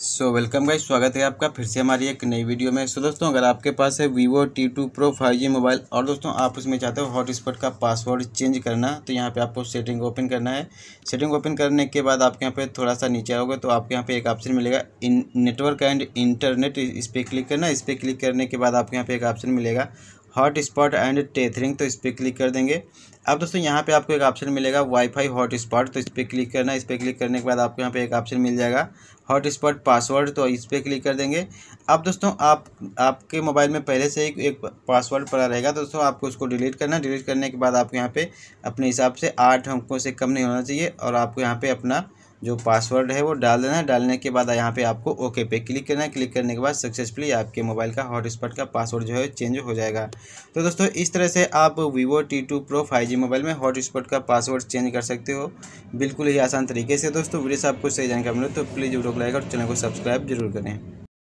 so welcome guys स्वागत है आपका फिर से हमारी एक नई वीडियो में सो दोस्तों अगर आपके पास है Vivo T two pro five G mobile और दोस्तों आप उसमें चाहते हो हॉटस्पॉट का पासवर्ड चेंज करना तो यहाँ पे आपको सेटिंग ओपन करना है सेटिंग ओपन करने के बाद आपके यहाँ पे थोड़ा सा नीचे आओगे तो आपके यहाँ पे एक ऑप्शन मिलेगा इन नेटवर्क एंड इंटरनेट इस पर क्लिक करना इस पर क्लिक करने के बाद आपके यहाँ पे एक ऑप्शन मिलेगा हॉट स्पॉट एंड टेथरिंग तो इस पर क्लिक कर देंगे अब दोस्तों यहाँ पे आपको एक ऑप्शन मिलेगा वाईफाई हॉट स्पॉट तो इस पर क्लिक करना इस पर क्लिक करने के बाद आपको यहाँ पे एक ऑप्शन मिल जाएगा हॉट स्पॉट पासवर्ड तो इस पर क्लिक कर देंगे अब दोस्तों आप आपके मोबाइल में पहले से ही एक पासवर्ड पड़ा रहेगा दोस्तों आपको उसको डिलीट करना डिलीट करने के बाद आपको यहाँ पे अपने हिसाब से आठ अंकों से कम नहीं होना चाहिए और आपको यहाँ पे अपना जो पासवर्ड है वो डाल देना है डालने के बाद यहाँ पे आपको ओके पे क्लिक करना है क्लिक करने के बाद सक्सेसफुली आपके मोबाइल का हॉटस्पॉट का पासवर्ड जो है चेंज हो जाएगा तो दोस्तों इस तरह से आप Vivo T two pro five G mobile में हॉटस्पॉट का पासवर्ड चेंज कर सकते हो बिल्कुल ही आसान तरीके से दोस्तों वीडियो से आपको सही जानकारी मिले तो प्लीज़ वीडियो को लाइक और चैनल को सब्सक्राइब जरूर करें